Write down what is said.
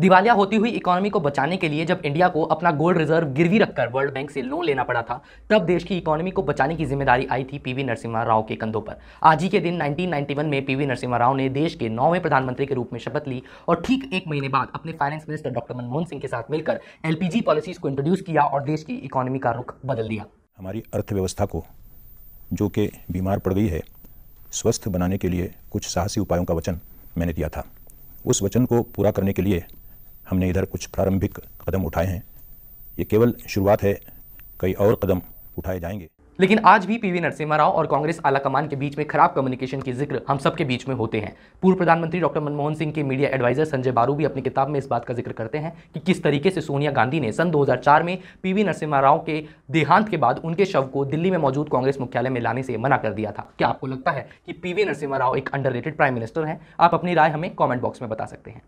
दिवालिया होती हुई इकोनॉमी को बचाने के लिए जब इंडिया को अपना गोल्ड रिजर्व गिरवी रखकर वर्ल्ड बैंक से लोन लेना पड़ा था तब देश की इकोनॉमी को बचाने की जिम्मेदारी आई थी पीवी नरसिम्हा राव के कंधों पर आज ही के दिन 1991 में पीवी नरसिम्हा राव ने देश के नौवें प्रधानमंत्री के रूप में शपथ ली और ठीक एक महीने बाद अपने finance minister doctor Manmohan Singh के साथ मिलकर एलपीजी पॉलिसीज को इंट्रोड्यूस किया और देश की इकोनॉमी का रुख बदल दिया हमारी अर्थव्यवस्था को जो कि बीमार पड़ गई है स्वस्थ बनाने के लिए कुछ साहसी उपायों का वचन मैंने दिया था उस वचन को पूरा करने के लिए हमने इधर कुछ प्रारंभिक कदम उठाए हैं ये केवल शुरुआत है कई और कदम उठाए जाएंगे लेकिन आज भी पीवी नरसिम्हा राव और कांग्रेस आलाकमान के बीच में खराब कम्युनिकेशन के जिक्र हम सबके बीच में होते हैं पूर्व प्रधानमंत्री डॉक्टर मनमोहन सिंह के मीडिया एडवाइजर संजय बारू भी अपनी किताब में इस बात का जिक्र करते हैं कि किस तरीके से सोनिया गांधी ने सन 2004 में पीवी नरसिम्हा राव के देहांत के बाद उनके शव को दिल्ली में मौजूद कांग्रेस मुख्यालय में लाने से मना कर दिया था क्या आपको लगता है कि पीवी नरसिम्हा राव एक अंडर प्राइम मिनिस्टर हैं आप अपनी राय हमें कॉमेंट बॉक्स में बता सकते हैं